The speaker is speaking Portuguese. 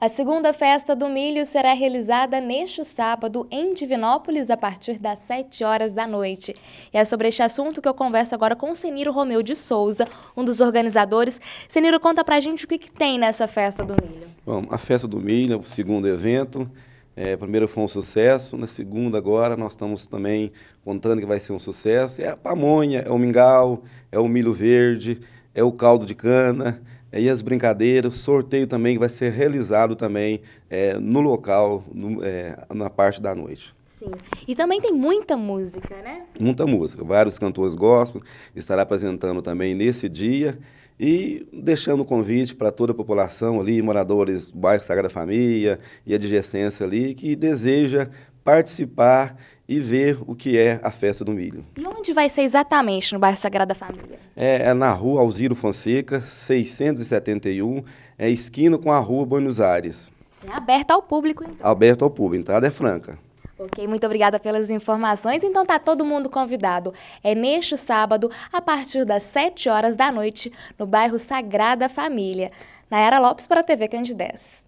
A segunda festa do milho será realizada neste sábado em Divinópolis a partir das 7 horas da noite. E é sobre este assunto que eu converso agora com Seniro Romeu de Souza, um dos organizadores. Seniro, conta pra gente o que, que tem nessa festa do milho. Bom, a festa do milho é o segundo evento. É, primeiro foi um sucesso, na segunda agora nós estamos também contando que vai ser um sucesso. É a pamonha, é o mingau, é o milho verde, é o caldo de cana, e as brincadeiras, sorteio também que vai ser realizado também é, no local, no, é, na parte da noite. Sim. E também tem muita música, né? Muita música. Vários cantores gospel estará apresentando também nesse dia e deixando o convite para toda a população ali, moradores do bairro Sagrada Família e adjacência ali, que deseja participar e ver o que é a festa do milho. E onde vai ser exatamente no bairro Sagrada Família? É, é na rua Alziro Fonseca, 671, é esquina com a rua Buenos Aires. É aberta ao público, então. Aberta ao público, entrada é franca. Ok, muito obrigada pelas informações. Então tá todo mundo convidado. É neste sábado, a partir das 7 horas da noite, no bairro Sagrada Família. Nayara Lopes para a TV Candidez.